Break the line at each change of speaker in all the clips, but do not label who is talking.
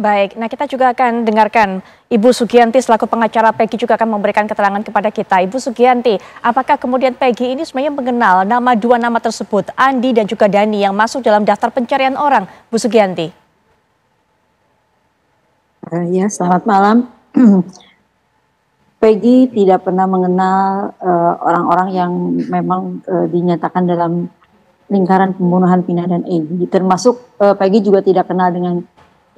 Baik, nah kita juga akan dengarkan Ibu Sugianti selaku pengacara Peggy juga akan memberikan keterangan kepada kita. Ibu Sugianti, apakah kemudian Peggy ini sebenarnya mengenal nama dua nama tersebut, Andi dan juga Dani yang masuk dalam daftar pencarian orang, Bu Sugianti?
Eh, ya, selamat malam. Peggy tidak pernah mengenal eh, orang-orang uh, yang memang uh, dinyatakan dalam lingkaran pembunuhan Pina dan Egi Termasuk uh, Peggy juga tidak kenal dengan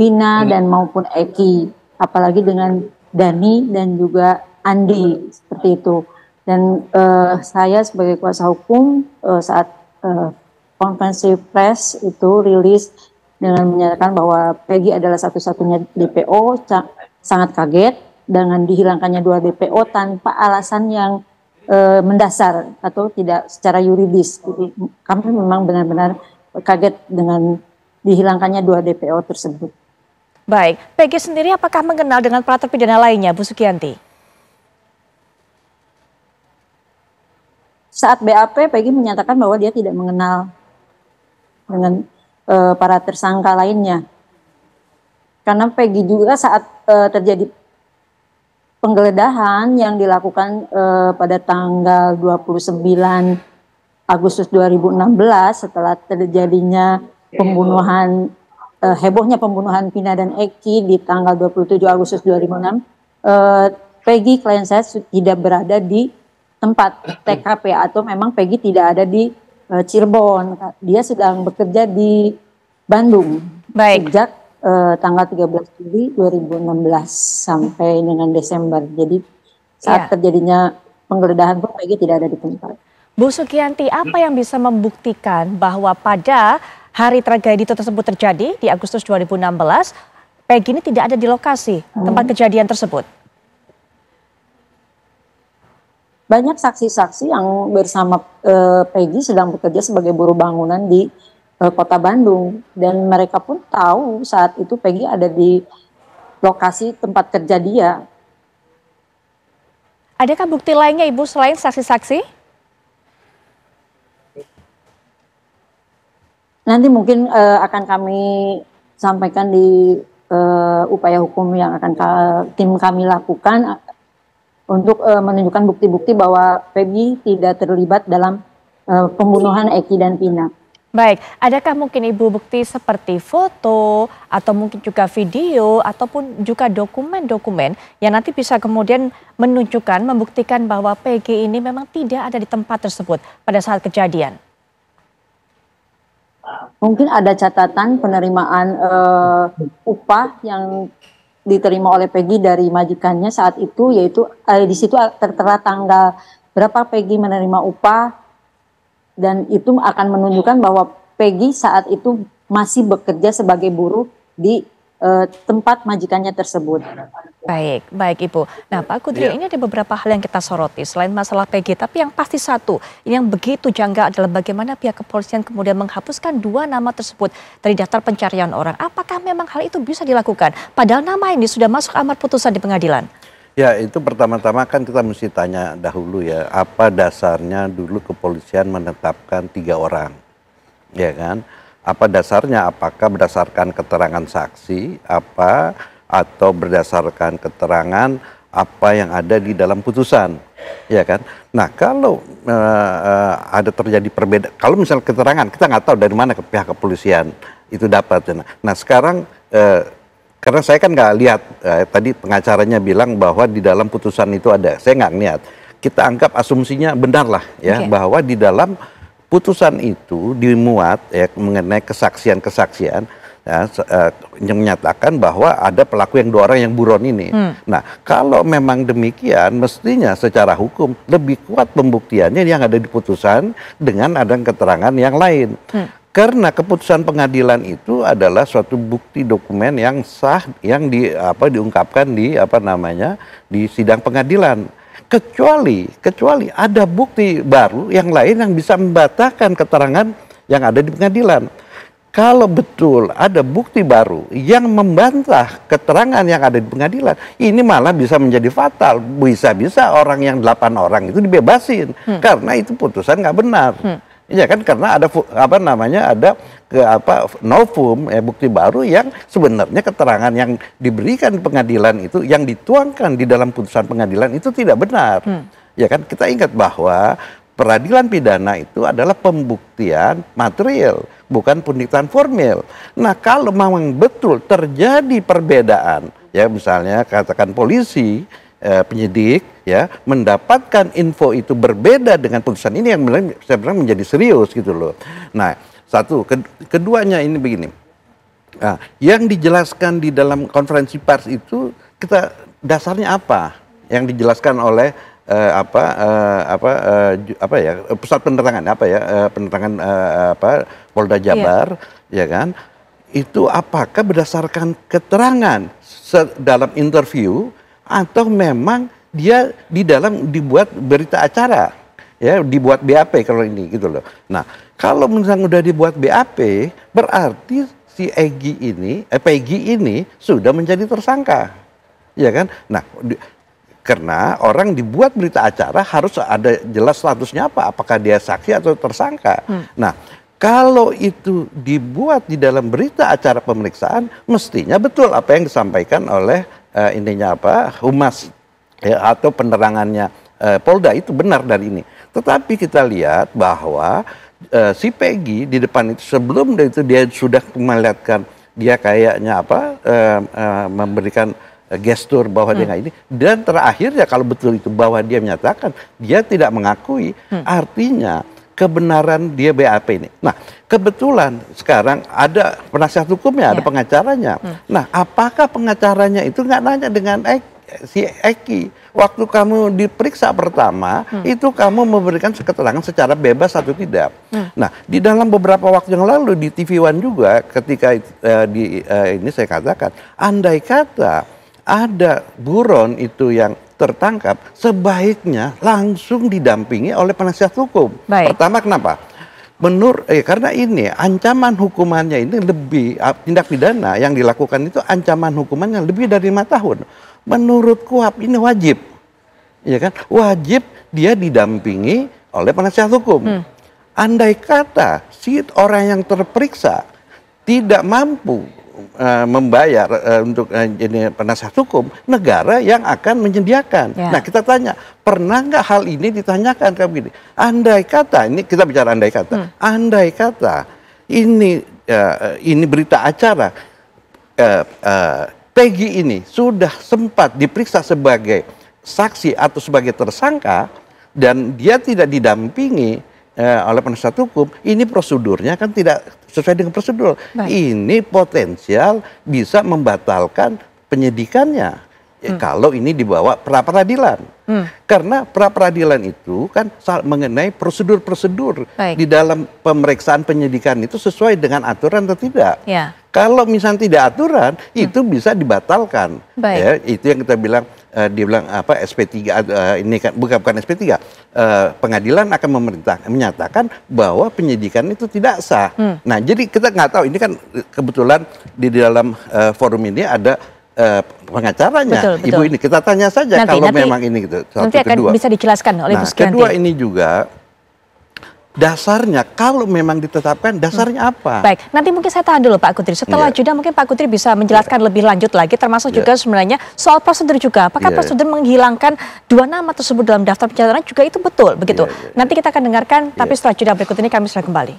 Vina hmm. dan maupun Eki, apalagi dengan Dani dan juga Andi seperti itu. Dan uh, saya sebagai kuasa hukum uh, saat uh, konferensi pers itu rilis dengan menyatakan bahwa Peggy adalah satu-satunya DPO sangat kaget dengan dihilangkannya dua DPO tanpa alasan yang e, mendasar atau tidak secara yuridis. kami memang benar-benar kaget dengan dihilangkannya dua DPO tersebut. Baik, PG sendiri apakah mengenal dengan para terpidana lainnya, Bu Sukianti? Saat BAP, PG menyatakan bahwa dia tidak mengenal dengan e, para tersangka lainnya. Karena PG juga saat e, terjadi penggeledahan yang dilakukan e, pada tanggal 29 Agustus 2016 setelah terjadinya pembunuhan uh, hebohnya pembunuhan Pina dan Eki di tanggal 27 Agustus 2006, uh, eh, Peggy klien saya tidak berada di tempat TKP atau memang Peggy tidak ada di uh, Cirebon. Dia sedang bekerja di Bandung Baik. sejak uh, tanggal 13 Juli 2016 sampai dengan Desember. Jadi saat ya. terjadinya penggeledahan pun Peggy tidak ada di tempat.
Bu Sukianti, apa yang bisa membuktikan bahwa pada hari tragedi tersebut terjadi di Agustus 2016,
Peggy ini tidak ada di lokasi hmm. tempat kejadian tersebut. Banyak saksi-saksi yang bersama eh, Peggy sedang bekerja sebagai buruh bangunan di eh, Kota Bandung dan mereka pun tahu saat itu Peggy ada di lokasi tempat kerja dia.
Adakah bukti lainnya Ibu selain saksi-saksi?
Nanti mungkin uh, akan kami sampaikan di uh, upaya hukum yang akan ka, tim kami lakukan eh, untuk uh, menunjukkan bukti-bukti bahwa Febi tidak terlibat dalam uh, pembunuhan Eki dan Pina. Baik, adakah mungkin ibu bukti seperti foto atau mungkin
juga video ataupun juga dokumen-dokumen yang nanti bisa kemudian menunjukkan, membuktikan bahwa PG ini memang tidak ada di tempat tersebut pada saat kejadian?
Mungkin ada catatan penerimaan uh, upah yang diterima oleh Peggy dari majikannya saat itu, yaitu uh, di situ tertera tanggal berapa Peggy menerima upah dan itu akan menunjukkan bahwa Peggy saat itu masih bekerja sebagai buruh di uh, tempat majikannya tersebut. Baik, baik Ibu. Nah Pak Kudri ya. ini ada beberapa
hal yang kita soroti selain masalah PG, tapi yang pasti satu, ini yang begitu janggal adalah bagaimana pihak kepolisian kemudian menghapuskan dua nama tersebut dari daftar pencarian orang. Apakah memang hal itu bisa dilakukan? Padahal nama ini sudah masuk amar putusan di pengadilan.
Ya itu pertama-tama kan kita mesti tanya dahulu ya, apa dasarnya dulu kepolisian menetapkan tiga orang, ya kan? apa dasarnya apakah berdasarkan keterangan saksi apa atau berdasarkan keterangan apa yang ada di dalam putusan ya kan nah kalau uh, ada terjadi perbedaan kalau misal keterangan kita nggak tahu dari mana ke pihak kepolisian itu dapat nah sekarang uh, karena saya kan nggak lihat eh, tadi pengacaranya bilang bahwa di dalam putusan itu ada saya nggak niat kita anggap asumsinya benar lah ya okay. bahwa di dalam putusan itu dimuat ya mengenai kesaksian-kesaksian ya, eh, yang menyatakan bahwa ada pelaku yang dua orang yang buron ini. Hmm. Nah, kalau memang demikian, mestinya secara hukum lebih kuat pembuktiannya yang ada di putusan dengan ada keterangan yang lain. Hmm. Karena keputusan pengadilan itu adalah suatu bukti dokumen yang sah yang di apa diungkapkan di apa namanya di sidang pengadilan kecuali kecuali ada bukti baru yang lain yang bisa membatalkan keterangan yang ada di pengadilan. Kalau betul ada bukti baru yang membantah keterangan yang ada di pengadilan, ini malah bisa menjadi fatal. Bisa-bisa orang yang delapan orang itu dibebasin hmm. karena itu putusan nggak benar. Hmm. Ya kan karena ada apa namanya ada ke apa novum ya bukti baru yang sebenarnya keterangan yang diberikan pengadilan itu yang dituangkan di dalam putusan pengadilan itu tidak benar. Hmm. Ya kan kita ingat bahwa peradilan pidana itu adalah pembuktian material, bukan pembuktian formil. Nah, kalau memang betul terjadi perbedaan, ya misalnya katakan polisi eh, penyidik ya mendapatkan info itu berbeda dengan putusan ini yang saya bilang menjadi serius gitu loh. Nah, satu, keduanya ini begini. Nah, yang dijelaskan di dalam konferensi pers itu kita dasarnya apa? Yang dijelaskan oleh eh, apa eh, apa eh, apa ya pusat penerangan apa ya eh, penerangan eh, apa Polda iya. Jabar iya. ya kan? Itu apakah berdasarkan keterangan dalam interview atau memang dia di dalam dibuat berita acara ya dibuat BAP kalau ini gitu loh. Nah, kalau misalnya sudah dibuat BAP, berarti si Egi ini, eh, Peggy ini sudah menjadi tersangka. Ya kan? Nah, di, karena orang dibuat berita acara harus ada jelas statusnya apa, apakah dia saksi atau tersangka. Hmm. Nah, kalau itu dibuat di dalam berita acara pemeriksaan, mestinya betul apa yang disampaikan oleh uh, eh, intinya apa humas ya, atau penerangannya uh, Polda itu benar dari ini. Tetapi kita lihat bahwa uh, si Peggy di depan itu sebelum dari itu dia sudah melihatkan dia kayaknya apa uh, uh, memberikan gestur bahwa hmm. dia ini dan terakhirnya kalau betul itu bahwa dia menyatakan dia tidak mengakui hmm. artinya kebenaran dia BAP ini. Nah, kebetulan sekarang ada penasihat hukumnya, ya. ada pengacaranya. Hmm. Nah, apakah pengacaranya itu nggak nanya dengan si Eki waktu kamu diperiksa pertama hmm. itu kamu memberikan keterangan secara bebas atau tidak. Hmm. Nah di dalam beberapa waktu yang lalu di TV One juga ketika uh, di uh, ini saya katakan andai kata ada buron itu yang tertangkap sebaiknya langsung didampingi oleh penasihat hukum. Baik. Pertama kenapa? menur eh, karena ini ancaman hukumannya ini lebih ah, tindak pidana yang dilakukan itu ancaman hukumannya lebih dari lima tahun Menurut kuhab ini wajib. Ya kan? Wajib dia didampingi oleh penasihat hukum. Hmm. Andai kata si orang yang terperiksa tidak mampu uh, membayar uh, untuk uh, jadi penasihat hukum, negara yang akan menyediakan. Ya. Nah, kita tanya, pernah nggak hal ini ditanyakan kami ini? Andai kata ini kita bicara andai kata, hmm. andai kata ini uh, ini berita acara uh, uh, Peggy ini sudah sempat diperiksa sebagai saksi atau sebagai tersangka dan dia tidak didampingi eh, oleh penasihat hukum, ini prosedurnya kan tidak sesuai dengan prosedur. Baik. Ini potensial bisa membatalkan penyidikannya ya, hmm. kalau ini dibawa pra peradilan. Hmm. Karena pra peradilan itu kan mengenai prosedur-prosedur di dalam pemeriksaan penyidikan itu sesuai dengan aturan atau tidak. Ya. Kalau misalnya tidak aturan, hmm. itu bisa dibatalkan. Baik. Ya, itu yang kita bilang uh, dia bilang apa SP3 uh, eh, ini kan bukan bukan SP3. Uh, eh, pengadilan akan memerintah menyatakan bahwa penyidikan itu tidak sah. Hmm. Nah, jadi kita nggak tahu ini kan kebetulan di dalam uh, forum ini ada Uh, pengacaranya, betul, betul. ibu ini kita tanya saja nanti, kalau nanti, memang ini gitu. Satu, nanti akan kedua. bisa
dijelaskan oleh nah, Kedua nanti. ini
juga dasarnya kalau memang ditetapkan dasarnya hmm. apa? Baik,
nanti mungkin saya tahan dulu Pak Kutri. Setelah yeah. jeda mungkin Pak Kutri bisa menjelaskan yeah. lebih lanjut lagi termasuk yeah. juga sebenarnya soal prosedur juga. Apakah yeah. Iya. prosedur menghilangkan dua nama tersebut dalam daftar pencatatan juga itu betul begitu. Yeah, yeah, iya. Nanti kita akan dengarkan tapi yeah. setelah jeda berikut ini kami sudah kembali.